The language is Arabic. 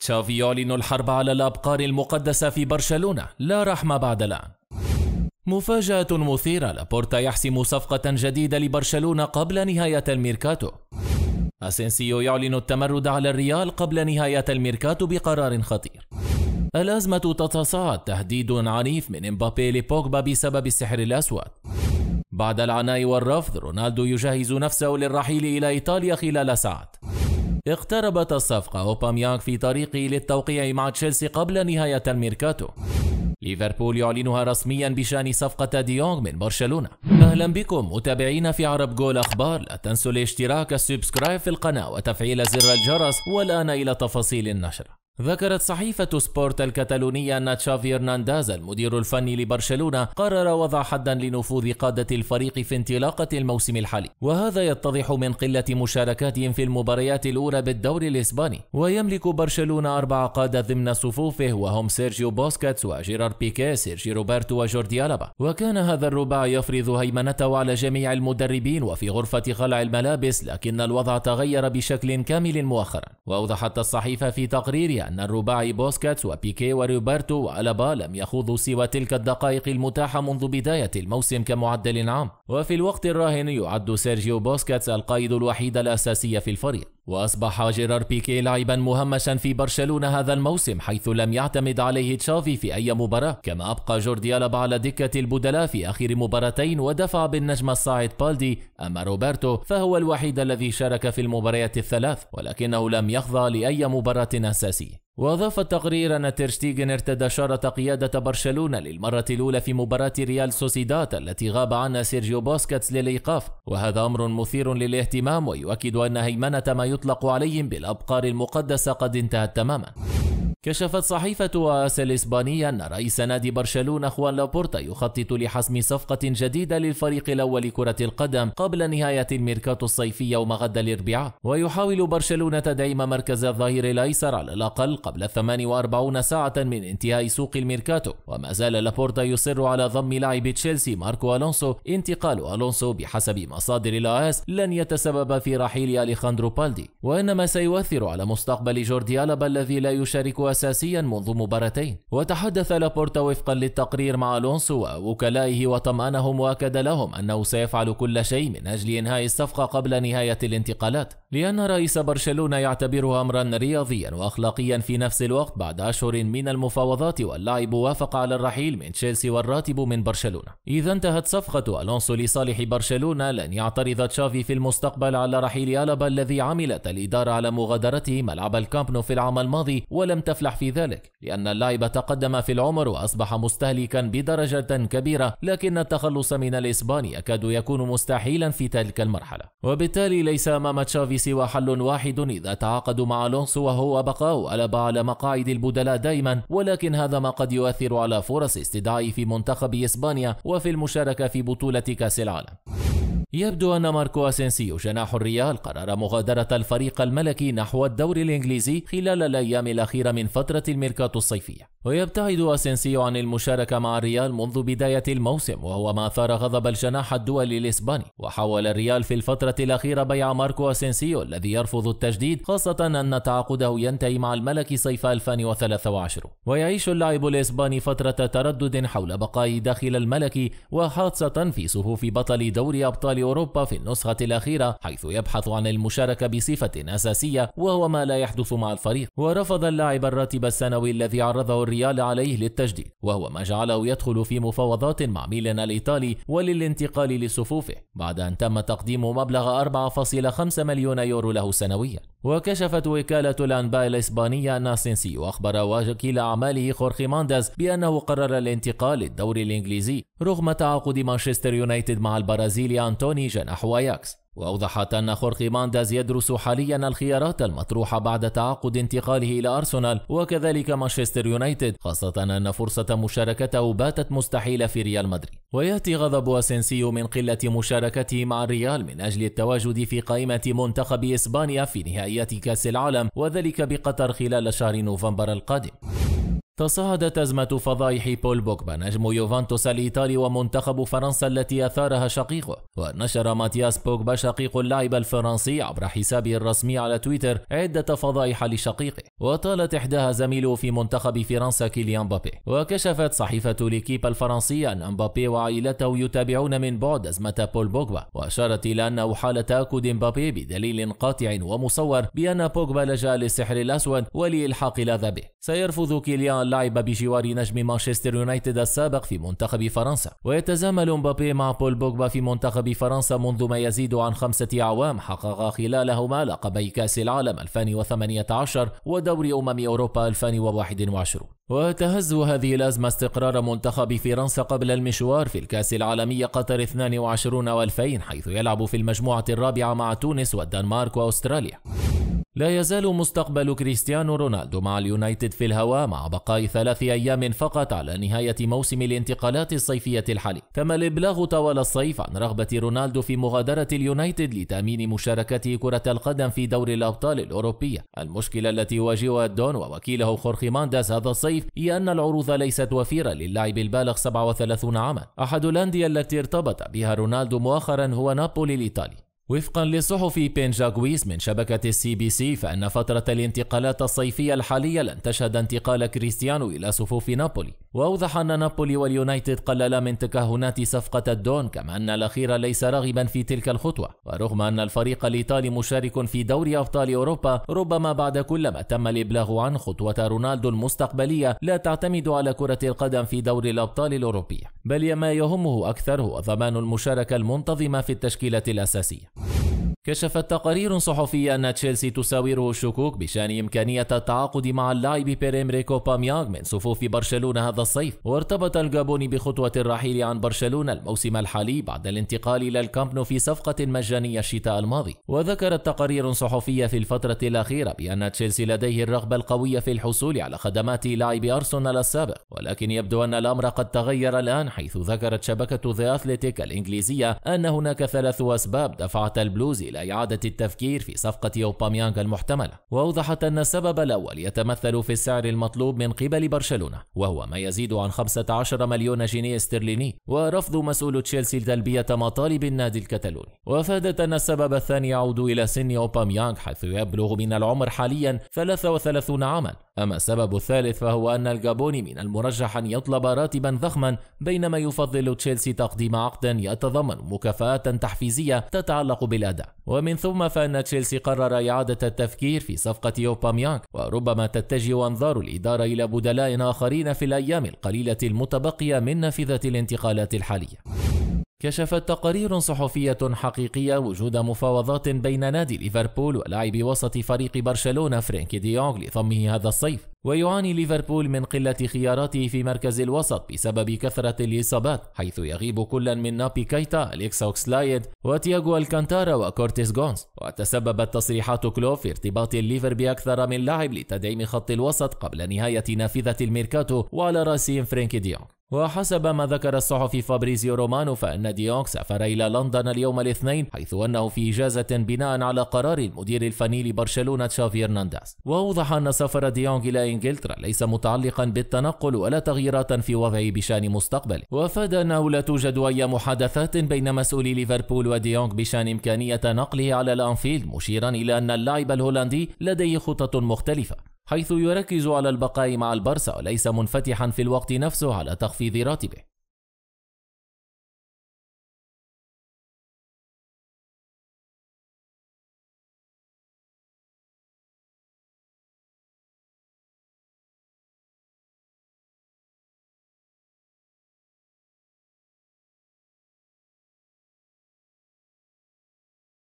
تشافي يعلن الحرب على الأبقار المقدسة في برشلونة لا رحمة بعد الآن مفاجأة مثيرة لابورتا يحسم صفقة جديدة لبرشلونة قبل نهاية الميركاتو أسينسيو يعلن التمرد على الريال قبل نهاية الميركاتو بقرار خطير الأزمة تتصاعد تهديد عنيف من امبابي لبوغبا بسبب السحر الأسود بعد العناء والرفض رونالدو يجهز نفسه للرحيل إلى إيطاليا خلال ساعات اقتربت الصفقة أوباميانغ في طريقه للتوقيع مع تشيلسي قبل نهاية الميركاتو ليفربول يعلنها رسميا بشان صفقة ديونغ من برشلونة أهلا بكم متابعينا في عرب جول أخبار لا تنسوا الاشتراك السبسكرايب في القناة وتفعيل زر الجرس والآن إلى تفاصيل النشر ذكرت صحيفة سبورت الكتالونية أن تشافي هرنانداز المدير الفني لبرشلونة قرر وضع حدا لنفوذ قادة الفريق في انطلاقة الموسم الحالي وهذا يتضح من قلة مشاركاتهم في المباريات الأولى بالدوري الإسباني ويملك برشلونة أربع قادة ضمن صفوفه وهم سيرجيو بوسكاتس وجيرار بيكي سيرجي روبرتو وجوردي ألابا وكان هذا الرباع يفرض هيمنته على جميع المدربين وفي غرفة خلع الملابس لكن الوضع تغير بشكل كامل مؤخرا وأوضحت الصحيفة في تقريرها أن الرباعي بوسكاتس وبيكي وروبرتو وألابا لم يخوضوا سوى تلك الدقائق المتاحة منذ بداية الموسم كمعدل عام وفي الوقت الراهن يعد سيرجيو بوسكاتس القائد الوحيد الأساسي في الفريق وأصبح جيرار بيكي لاعبا مهمشا في برشلونة هذا الموسم حيث لم يعتمد عليه تشافي في أي مباراة كما أبقى جوردي ألبا على دكة البدلاء في آخر مباراتين ودفع بالنجم الصاعد بالدي أما روبرتو فهو الوحيد الذي شارك في المباريات الثلاث ولكنه لم يخضع لأي مباراة أساسية وأضاف التقرير أن تيرشتيغن ارتدى شارة قيادة برشلونة للمرة الأولى في مباراة ريال سوسيدات التي غاب عنها سيرجيو بوسكاتس للإيقاف وهذا أمر مثير للاهتمام ويؤكد أن هيمنة ما يطلق عليهم بالأبقار المقدسة قد انتهت تماما كشفت صحيفة آس الإسبانية أن رئيس نادي برشلونة خوان لابورتا يخطط لحسم صفقة جديدة للفريق الأول لكرة القدم قبل نهاية الميركاتو الصيفي يوم غد الأربعاء ويحاول برشلونة تدعيم مركز الظهير الأيسر على الأقل قبل 48 ساعة من انتهاء سوق الميركاتو وما زال لابورتا يصر على ضم لاعب تشيلسي ماركو ألونسو انتقال ألونسو بحسب مصادر الآس لن يتسبب في رحيل أليخاندرو بالدي وإنما سيؤثر على مستقبل جوردي ألبا الذي لا يشارك أساسيا منذ مبارتين وتحدث لابورتا وفقا للتقرير مع ألونسو ووكلائه وطمأنهم وأكد لهم أنه سيفعل كل شيء من أجل إنهاء الصفقة قبل نهاية الانتقالات لأن رئيس برشلونة يعتبره أمرا رياضيا وأخلاقيا في نفس الوقت بعد أشهر من المفاوضات واللاعب وافق على الرحيل من تشيلسي والراتب من برشلونة إذا انتهت صفقة ألونسو لصالح برشلونة لن يعترض تشافي في المستقبل على رحيل ألبا الذي عملت الإدارة على مغادرته ملعب الكامبنو في العام الماضي ولم تفلح في ذلك لأن اللاعب تقدم في العمر وأصبح مستهلكا بدرجة كبيرة لكن التخلص من الإسباني يكاد يكون مستحيلا في تلك المرحلة وبالتالي ليس أمام تشافي سوى حل واحد إذا تعاقد مع ألونسو وهو بقاء ألبا على مقاعد البدلاء دائما ولكن هذا ما قد يؤثر على فرص استدعائه في منتخب إسبانيا وفي المشاركة في بطولة كأس العالم يبدو أن ماركو أسينسيو جناح الريال قرر مغادرة الفريق الملكي نحو الدوري الإنجليزي خلال الأيام الأخيرة من فترة الميركاتو الصيفية ويبتعد أسينسيو عن المشاركة مع الريال منذ بداية الموسم وهو ما أثار غضب الجناح الدولي الإسباني وحاول الريال في الفترة الأخيرة بيع ماركو أسينسيو الذي يرفض التجديد خاصة أن تعاقده ينتهي مع الملك صيف 2023 ويعيش اللاعب الإسباني فترة تردد حول بقائه داخل الملك وخاصة في صفوف بطل دوري أبطال أوروبا في النسخة الأخيرة حيث يبحث عن المشاركة بصفة أساسية وهو ما لا يحدث مع الفريق ورفض اللاعب الراتب السنوي الذي عرضه الريال عليه للتجديد وهو ما جعله يدخل في مفاوضات مع ميلان الإيطالي وللانتقال لصفوفه بعد أن تم تقديم مبلغ 4.5 مليون يورو له سنويا وكشفت وكالة الأنباء الإسبانية أن سينسيو أخبر وكيل أعماله خورخي مانداز بأنه قرر الانتقال للدوري الإنجليزي رغم تعاقد مانشستر يونايتد مع البرازيلي أنتوني جناح واياكس وأوضحت أن خورخي مانداز يدرس حاليا الخيارات المطروحة بعد تعاقد انتقاله إلى أرسنال وكذلك مانشستر يونايتد خاصة أن فرصة مشاركته باتت مستحيلة في ريال مدريد ويأتي غضب أسينسيو من قلة مشاركته مع الريال من أجل التواجد في قائمة منتخب إسبانيا في نهائيات كأس العالم وذلك بقطر خلال شهر نوفمبر القادم تصاعدت أزمة فضائح بول بوكبا نجم يوفنتوس الإيطالي ومنتخب فرنسا التي أثارها شقيقه ونشر ماتياس بوكبا شقيق اللاعب الفرنسي عبر حسابه الرسمي على تويتر عدة فضائح لشقيقه وطالت إحداها زميله في منتخب فرنسا كيليان مبابي وكشفت صحيفة ليكيب الفرنسية أن مبابي وعائلته يتابعون من بعد أزمة بول بوجبا وأشارت إلى أنه حال تأكد مبابي بدليل قاطع ومصور بأن بوجبا لجأ للسحر الأسود ولإلحاق الأذى به سيرفض كيليان اللعب بجوار نجم مانشستر يونايتد السابق في منتخب فرنسا ويتزامل مبابي مع بول بوجبا في منتخب فرنسا منذ ما يزيد عن خمسة أعوام حقق خلالهما لقبي كأس العالم 2018 ودوري دوري أمم أوروبا 2021 وتهز هذه الأزمة استقرار منتخب فرنسا قبل المشوار في الكأس العالمي قطر 22 و2000 حيث يلعب في المجموعة الرابعة مع تونس والدنمارك وأستراليا لا يزال مستقبل كريستيانو رونالدو مع اليونايتد في الهواء مع بقاء ثلاث أيام فقط على نهاية موسم الانتقالات الصيفية الحالي تم الإبلاغ طوال الصيف عن رغبة رونالدو في مغادرة اليونايتد لتأمين مشاركته كرة القدم في دور الأبطال الأوروبية المشكلة التي يواجهها الدون ووكيله خورخي مانداس هذا الصيف الخريف هي أن العروض ليست وفيرة للاعب البالغ 37 عاما أحد الأندية التي ارتبط بها رونالدو مؤخرا هو نابولي الإيطالي وفقا لصحف بينجاكويز من شبكة السي بي سي فإن فترة الانتقالات الصيفية الحالية لن تشهد انتقال كريستيانو إلى صفوف نابولي وأوضح أن نابولي واليونايتد قللا من تكهنات صفقة الدون كما أن الأخير ليس راغبا في تلك الخطوة ورغم أن الفريق الإيطالي مشارك في دوري أبطال أوروبا ربما بعد كل ما تم الإبلاغ عن خطوة رونالدو المستقبلية لا تعتمد على كرة القدم في دوري الأبطال الأوروبية بل ما يهمه أكثر هو ضمان المشاركة المنتظمة في التشكيلة الأساسية كشف تقارير صحفية أن تشيلسي تساوره الشكوك بشأن إمكانية التعاقد مع اللاعب بيريمريكو كوبا مياغ من صفوف برشلونة هذا الصيف وارتبط الجابوني بخطوة الرحيل عن برشلونة الموسم الحالي بعد الانتقال إلى الكامبنو في صفقة مجانية الشتاء الماضي وذكرت تقارير صحفية في الفترة الأخيرة بأن تشيلسي لديه الرغبة القوية في الحصول على خدمات لاعب أرسنال السابق ولكن يبدو أن الأمر قد تغير الآن حيث ذكرت شبكة ذا أثليتيك الإنجليزية أن هناك ثلاث أسباب دفعت البلوز إلى إعادة التفكير في صفقة أوباميانغ المحتملة وأوضحت أن السبب الأول يتمثل في السعر المطلوب من قبل برشلونة وهو ما يزيد عن 15 مليون جنيه استرليني ورفض مسؤول تشيلسي تلبية مطالب النادي الكتالوني وأفادت أن السبب الثاني يعود إلى سن أوباميانغ حيث يبلغ من العمر حاليا 33 عاما أما السبب الثالث فهو أن الجابوني من المرجح أن يطلب راتبا ضخما بينما يفضل تشيلسي تقديم عقد يتضمن مكافآت تحفيزية تتعلق بالأداء ومن ثم فإن تشيلسي قرر إعادة التفكير في صفقة أوباميانغ وربما تتجه أنظار الإدارة إلى بدلاء آخرين في الأيام القليلة المتبقية من نافذة الانتقالات الحالية كشفت تقارير صحفية حقيقية وجود مفاوضات بين نادي ليفربول ولاعب وسط فريق برشلونة فرانكي ديونغ لضمه هذا الصيف ويعاني ليفربول من قلة خياراته في مركز الوسط بسبب كثرة الإصابات حيث يغيب كل من نابي كايتا أليكس أوكسلايد وتياغو الكانتارا وكورتيس جونز وتسببت تصريحات كلوب في ارتباط الليفر بأكثر من لاعب لتدعيم خط الوسط قبل نهاية نافذة الميركاتو وعلى رأسهم فرانكي ديونغ وحسب ما ذكر الصحفي فابريزيو رومانو فإن ديونغ سافر إلى لندن اليوم الاثنين حيث أنه في إجازة بناء على قرار المدير الفني لبرشلونة تشافي هرنانديز وأوضح أن سفر ديونغ إلى إنجلترا ليس متعلقا بالتنقل ولا تغييرات في وضعه بشأن مستقبله وأفاد أنه لا توجد أي محادثات بين مسؤولي ليفربول وديونغ بشأن إمكانية نقله على الأنفيلد مشيرا إلى أن اللاعب الهولندي لديه خطط مختلفة حيث يركز على البقاء مع البرسا وليس منفتحا في الوقت نفسه على تخفيض راتبه